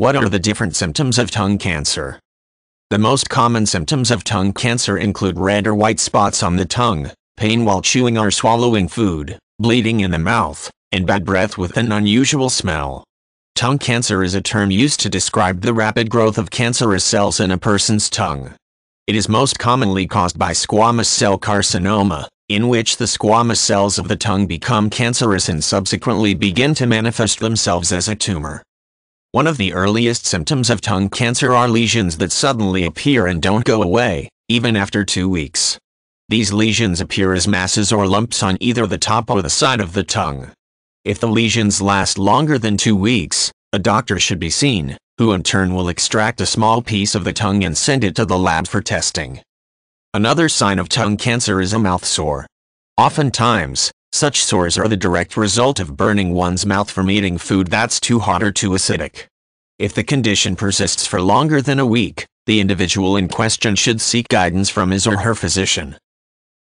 What are the different symptoms of tongue cancer? The most common symptoms of tongue cancer include red or white spots on the tongue, pain while chewing or swallowing food, bleeding in the mouth, and bad breath with an unusual smell. Tongue cancer is a term used to describe the rapid growth of cancerous cells in a person's tongue. It is most commonly caused by squamous cell carcinoma, in which the squamous cells of the tongue become cancerous and subsequently begin to manifest themselves as a tumor. One of the earliest symptoms of tongue cancer are lesions that suddenly appear and don't go away, even after two weeks. These lesions appear as masses or lumps on either the top or the side of the tongue. If the lesions last longer than two weeks, a doctor should be seen, who in turn will extract a small piece of the tongue and send it to the lab for testing. Another sign of tongue cancer is a mouth sore. Oftentimes, such sores are the direct result of burning one's mouth from eating food that's too hot or too acidic. If the condition persists for longer than a week, the individual in question should seek guidance from his or her physician.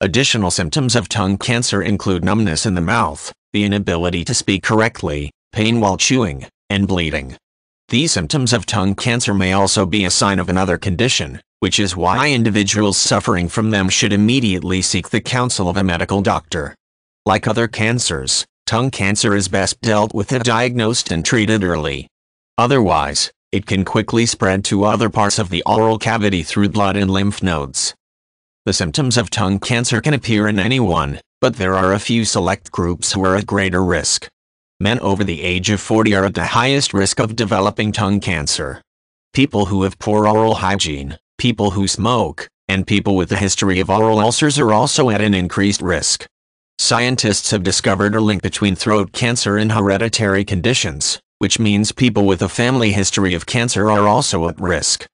Additional symptoms of tongue cancer include numbness in the mouth, the inability to speak correctly, pain while chewing, and bleeding. These symptoms of tongue cancer may also be a sign of another condition, which is why individuals suffering from them should immediately seek the counsel of a medical doctor. Like other cancers, tongue cancer is best dealt with if diagnosed and treated early. Otherwise, it can quickly spread to other parts of the oral cavity through blood and lymph nodes. The symptoms of tongue cancer can appear in anyone, but there are a few select groups who are at greater risk. Men over the age of 40 are at the highest risk of developing tongue cancer. People who have poor oral hygiene, people who smoke, and people with a history of oral ulcers are also at an increased risk. Scientists have discovered a link between throat cancer and hereditary conditions, which means people with a family history of cancer are also at risk.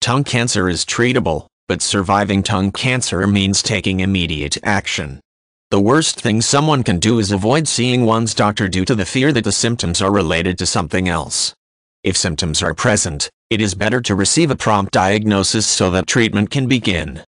Tongue cancer is treatable, but surviving tongue cancer means taking immediate action. The worst thing someone can do is avoid seeing one's doctor due to the fear that the symptoms are related to something else. If symptoms are present, it is better to receive a prompt diagnosis so that treatment can begin.